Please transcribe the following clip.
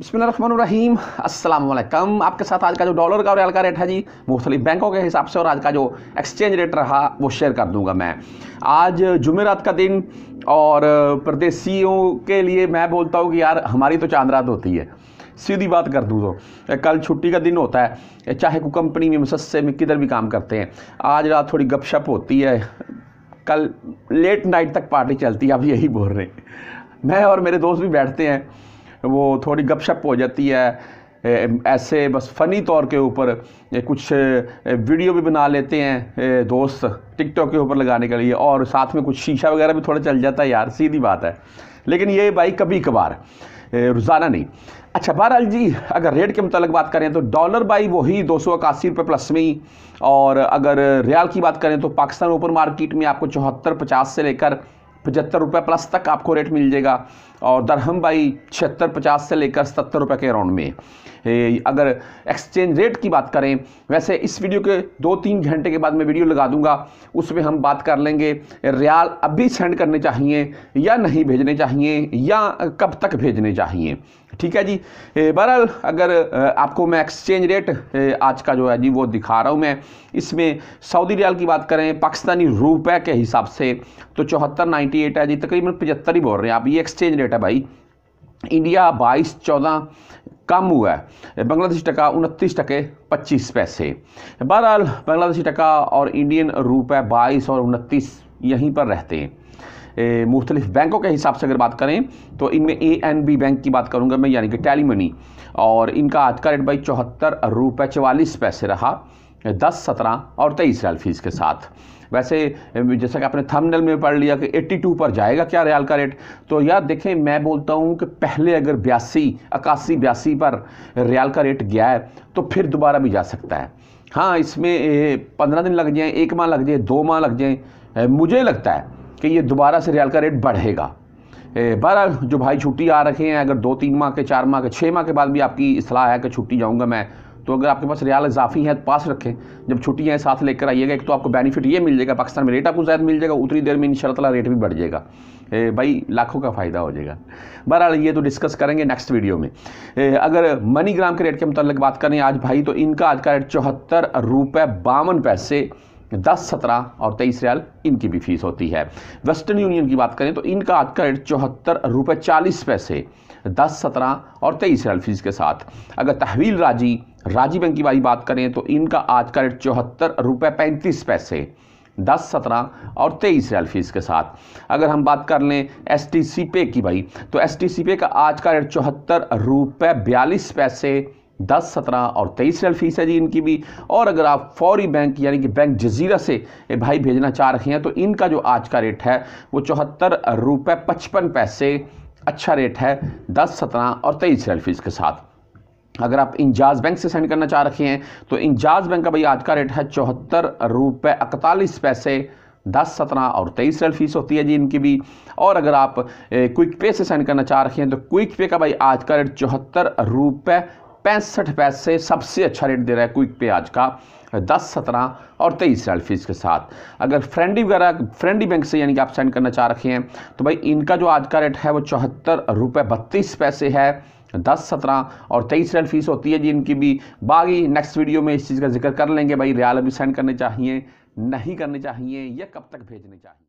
बसमीम अल्लाम आपके साथ आज का जो डॉलर का और रियल का रेट है जी मुख्तलि बैंकों के हिसाब से और आज का जो एक्सचेंज रेट रहा वो शेयर कर दूंगा मैं आज जुमेरात का दिन और परदेसियों e के लिए मैं बोलता हूँ कि यार हमारी तो चांद रात होती है सीधी बात कर दूँ तो कल छुट्टी का दिन होता है चाहे को कंपनी में मुसस्से में किधर भी काम करते हैं आज रात थोड़ी गपशप होती है कल लेट नाइट तक पार्टी चलती है अब यही बोल रहे हैं मैं और मेरे दोस्त भी बैठते हैं वो थोड़ी गपशप हो जाती है ऐसे बस फ़नी तौर के ऊपर कुछ वीडियो भी बना लेते हैं दोस्त टिकटॉक के ऊपर लगाने के लिए और साथ में कुछ शीशा वगैरह भी थोड़ा चल जाता है यार सीधी बात है लेकिन ये भाई कभी कभार रोज़ाना नहीं अच्छा बहरहाल जी अगर रेट के मुतल बात करें तो डॉलर बाई वही दो सौ इक्यासी रुपये प्लस में ही और अगर रियाल की बात करें तो पाकिस्तान ओपन मार्केट में आपको चौहत्तर पचास से लेकर पचहत्तर रुपये प्लस तक आपको रेट मिल जाएगा और दरहम बाई छिहत्तर पचास से लेकर सत्तर रुपये के अराउंड में अगर एक्सचेंज रेट की बात करें वैसे इस वीडियो के दो तीन घंटे के बाद मैं वीडियो लगा दूंगा उसमें हम बात कर लेंगे रियाल अभी सेंड करने चाहिए या नहीं भेजने चाहिए या कब तक भेजने चाहिए ठीक है जी बहरहाल अगर आपको मैं एक्सचेंज रेट आज का जो है जी वो दिखा रहा हूँ मैं इसमें सऊदी रियाल की बात करें पाकिस्तानी रुपए के हिसाब से तो चौहत्तर नाइन्टी एट है जी तकरीबन पचहत्तर ही बोल रहे हैं आप ये एक्सचेंज रेट है भाई इंडिया बाईस चौदह कम हुआ है बांग्लादेशी टका उनतीस टके पच्चीस पैसे बहरहाल बांग्लादेशी टका और इंडियन रुपए बाईस और उनतीस यहीं पर रहते हैं मुख्तलिफ बैंकों के हिसाब से अगर बात करें तो इनमें ए एन बी बैंक की बात करूँगा मैं यानी कि टैली मनी और इनका आज का रेट भाई चौहत्तर रुपये चवालीस पैसे रहा दस सत्रह और तेईस रियाल फीस के साथ वैसे जैसा कि आपने थंबनेल में पढ़ लिया कि एट्टी टू पर जाएगा क्या रियाल का रेट तो यार देखें मैं बोलता हूँ कि पहले अगर बयासी इक्यासी बयासी पर रियाल का रेट गया है तो फिर दोबारा भी जा सकता है हाँ इसमें पंद्रह दिन लग जाएँ एक माह लग जाए दो माह लग जाए मुझे लगता है कि ये दोबारा से रियाल का रेट बढ़ेगा बहर जो भाई छुट्टी आ रखे हैं अगर दो तीन माह के चार माह के छः माह के बाद भी आपकी इसलाह है कि छुट्टी जाऊँगा मैं तो अगर आपके पास रियाल इजाफी है तो पास रखें जब छुट्टियाँ साथ लेकर आइएगा एक तो आपको बेनिफिट ये मिल जाएगा पाकिस्तान में रेट आपको ज़्यादा मिल जाएगा उतनी देर में इन शाला रेट भी बढ़ जाएगा ए, भाई लाखों का फ़ायदा हो जाएगा बहरहाल ये तो डिस्कस करेंगे नेक्स्ट वीडियो में ए, अगर मनी ग्राम के रेट के मतलब बात करें आज भाई तो इनका आज का रेट चौहत्तर रुपये बावन पैसे दस सत्रह और तेईस रियाल इनकी भी फीस होती है वेस्टर्न यूनियन की बात करें तो इनका आज का रेट चौहत्तर रुपये चालीस पैसे दस सत्रह और तेईस रियाल फीस के साथ अगर तहवील राजी राजी बैंक की बारी बात करें तो इनका आज का रेट चौहत्तर रुपये पैंतीस पैसे दस सत्रह और तेईस रियाल फीस के साथ अगर हम बात कर लें एस टी सी पे की भाई तो एस टी सी पे का आज का रेट चौहत्तर रुपये बयालीस पैसे दस सत्रह और तेईस रियल फीस है जी इनकी भी और अगर आप फौरी बैंक यानी कि बैंक जजीरा से भाई भेजना चाह रहे हैं तो इनका जो आज का रेट है वो चौहत्तर रुपये पचपन पैसे अच्छा रेट है दस सत्रह और तेईस रियल फीस के साथ अगर आप इंजाज बैंक से सेंड करना चाह रखे हैं तो इंजाज बैंक का भाई आज का रेट है चौहत्तर रुपये इकतालीस पैसे दस सत्रह और तेईस रेल फीस होती है जी इनकी भी और अगर आप क्विक पे से सेंड करना चाह रखे हैं तो क्विक पे का भाई आज का रेट चौहत्तर रुपये पैंसठ पैसे सबसे अच्छा रेट दे रहा है क्विक पे आज का दस सत्रह और तेईस साल फीस के साथ अगर फ्रेंडी वगैरह फ्रेंडी बैंक से यानी कि आप सेंड करना चाह रखे हैं तो भाई इनका जो आज का रेट है वो चौहत्तर रुपये बत्तीस पैसे है दस सत्रह और तेईस रेल फीस होती है जी इनकी भी बाकी नेक्स्ट वीडियो में इस चीज़ का जिक्र कर लेंगे भाई रियाल अभी सेंड करने चाहिए नहीं करने चाहिए या कब तक भेजने चाहिए